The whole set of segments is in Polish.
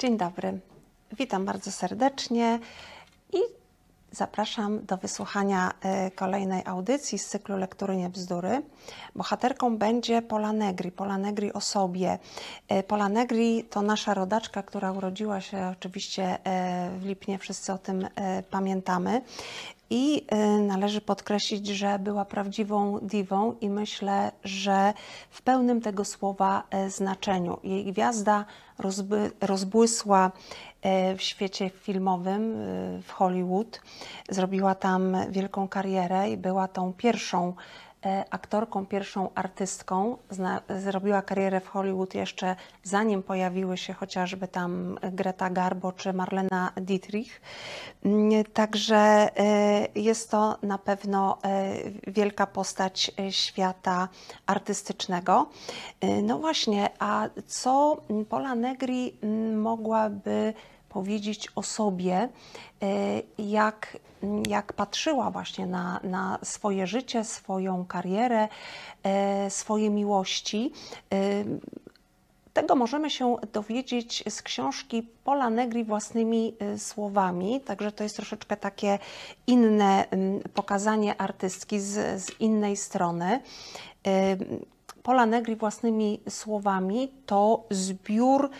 Dzień dobry. Witam bardzo serdecznie i Zapraszam do wysłuchania e, kolejnej audycji z cyklu Lektury Niebzdury. Bohaterką będzie Pola Negri, Pola Negri o sobie. E, Pola Negri to nasza rodaczka, która urodziła się oczywiście e, w Lipnie, wszyscy o tym pamiętamy. I należy podkreślić, że była prawdziwą diwą i myślę, że w pełnym tego słowa znaczeniu. Jej gwiazda rozby, rozbłysła E, w świecie filmowym e, w Hollywood. Zrobiła tam wielką karierę i była tą pierwszą E, aktorką, pierwszą artystką. Zna, zrobiła karierę w Hollywood jeszcze zanim pojawiły się chociażby tam Greta Garbo czy Marlena Dietrich. Mm, także e, jest to na pewno e, wielka postać świata artystycznego. No właśnie, a co Pola Negri mm, mogłaby powiedzieć o sobie, e, jak, jak patrzyła właśnie na, na swoje życie, swoją karierę, e, swoje miłości. E, tego możemy się dowiedzieć z książki Pola Negri własnymi słowami, także to jest troszeczkę takie inne pokazanie artystki z, z innej strony. Pola Negri własnymi słowami to zbiór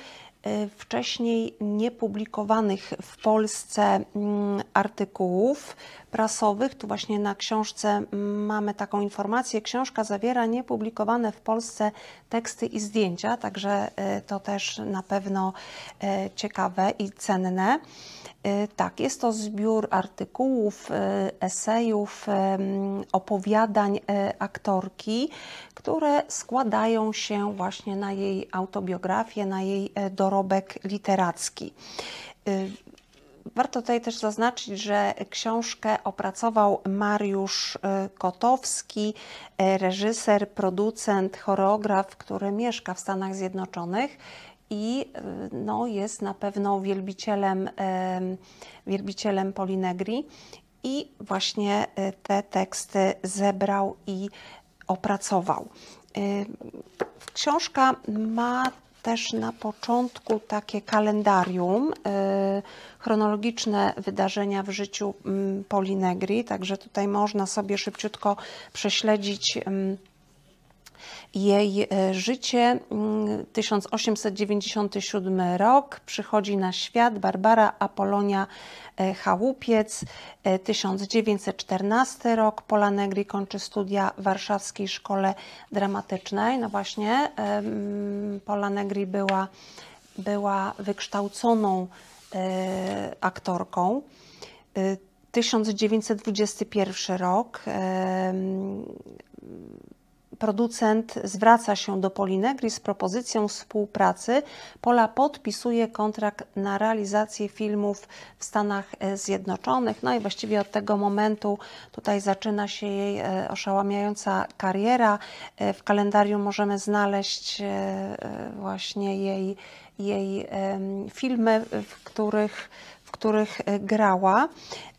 Y, wcześniej niepublikowanych w Polsce mm, artykułów prasowych. Tu właśnie na książce mm, mamy taką informację. Książka zawiera niepublikowane w Polsce teksty i zdjęcia, także y, to też na pewno y, ciekawe i cenne. Y, tak, jest to zbiór artykułów, esejów, opowiadań aktorki, które składają się właśnie na jej autobiografię, na jej dorobek literacki. Warto tutaj też zaznaczyć, że książkę opracował Mariusz y, Kotowski, y, reżyser, producent, choreograf, który mieszka w Stanach Zjednoczonych i y, no, jest na pewno wielbicielem, wielbicielem Polinegri. I właśnie te teksty zebrał i opracował. Książka ma też na początku takie kalendarium, y, chronologiczne wydarzenia w życiu mm, Polinegri, także tutaj można sobie szybciutko prześledzić mm, jej e, życie 1897 mm, rok przychodzi na świat Barbara Apolonia e, Chałupiec. 1914 e, rok Pola Negri kończy studia w Warszawskiej Szkole Dramatycznej. No właśnie, Pola Negri była, była wykształconą aktorką. 1921 rok producent zwraca się do Polinegri z propozycją współpracy. Pola podpisuje kontrakt na realizację filmów w Stanach e, Zjednoczonych. No i właściwie od tego momentu tutaj zaczyna się jej e, oszałamiająca kariera. E, w kalendarium możemy znaleźć właśnie jej, jej filmy, w których w których e, grała.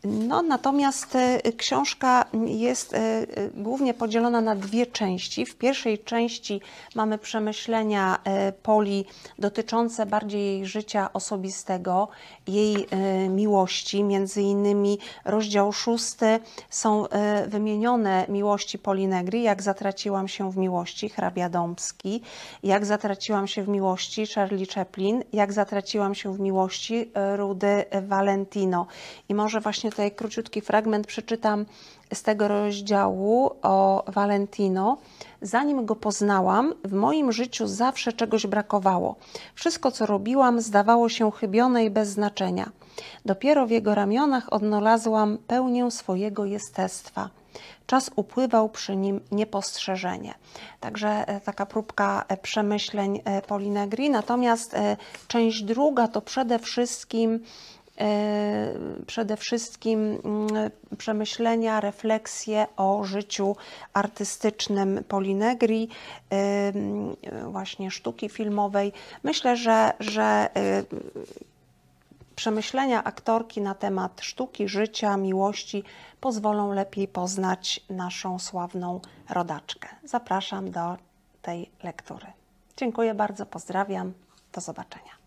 No, natomiast e, książka jest e, głównie podzielona na dwie części. W pierwszej części mamy przemyślenia Poli dotyczące bardziej jej życia osobistego, jej miłości. Między innymi rozdział szósty są wymienione miłości Poli Negri, jak zatraciłam się w miłości, hrabia Dąbski, jak zatraciłam się w miłości, Charlie Chaplin, jak zatraciłam się w miłości, Rudy Valentino. I może właśnie tutaj króciutki fragment przeczytam z tego rozdziału o Valentino. Zanim go poznałam, w moim życiu zawsze czegoś brakowało. Wszystko, co robiłam, zdawało się chybione i bez znaczenia. Dopiero w jego ramionach odnalazłam pełnię swojego jestestwa. Czas upływał przy nim niepostrzeżenie. Także e, taka próbka e, przemyśleń e, Polinegri. Natomiast część druga to przede wszystkim E, przede wszystkim mm, przemyślenia, refleksje o życiu artystycznym Polinegri, e, właśnie sztuki filmowej. Myślę, że, że e, przemyślenia aktorki na temat sztuki, życia, miłości pozwolą lepiej poznać naszą sławną rodaczkę. Zapraszam do tej lektury. Dziękuję bardzo, pozdrawiam, do zobaczenia.